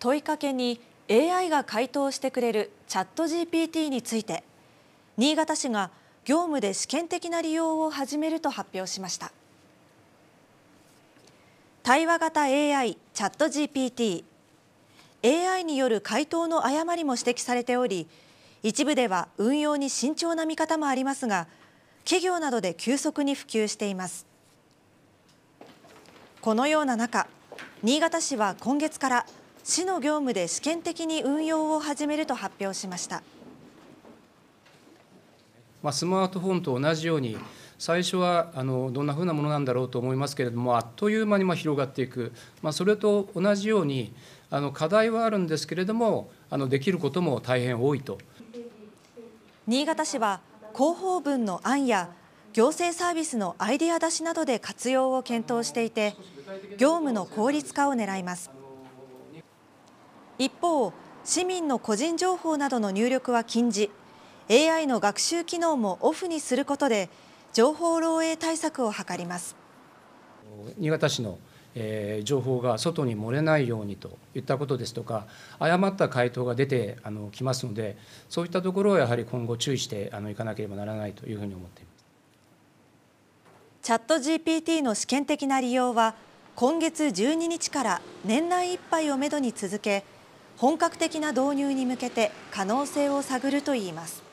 問いかけに AI が回答してくれるチャット GPT について新潟市が業務で試験的な利用を始めると発表しました対話型 AI チャット GPT AI による回答の誤りも指摘されており一部では運用に慎重な見方もありますが企業などで急速に普及していますこのような中新潟市は今月から市の業務で試験的に運用を始めると発表しました。まスマートフォンと同じように最初はあのどんなふうなものなんだろうと思いますけれどもあっという間に広がっていく、まあ、それと同じようにあの課題はあるんですけれどもあのできることも大変多いと新潟市は広報文の案や行政サービスのアイデア出しなどで活用を検討していて業務の効率化を狙います。一方市民の個人情報などの入力は禁じ AI の学習機能もオフにすることで情報漏洩対策を図ります新潟市のえー、情報が外に漏れないようにといったことですとか誤った回答が出てあのきますのでそういったところはやはり今後注意してあの行かなければならないというふうに思っていますチャット GPT の試験的な利用は今月12日から年内いっぱいをめどに続け本格的な導入に向けて可能性を探るといいます。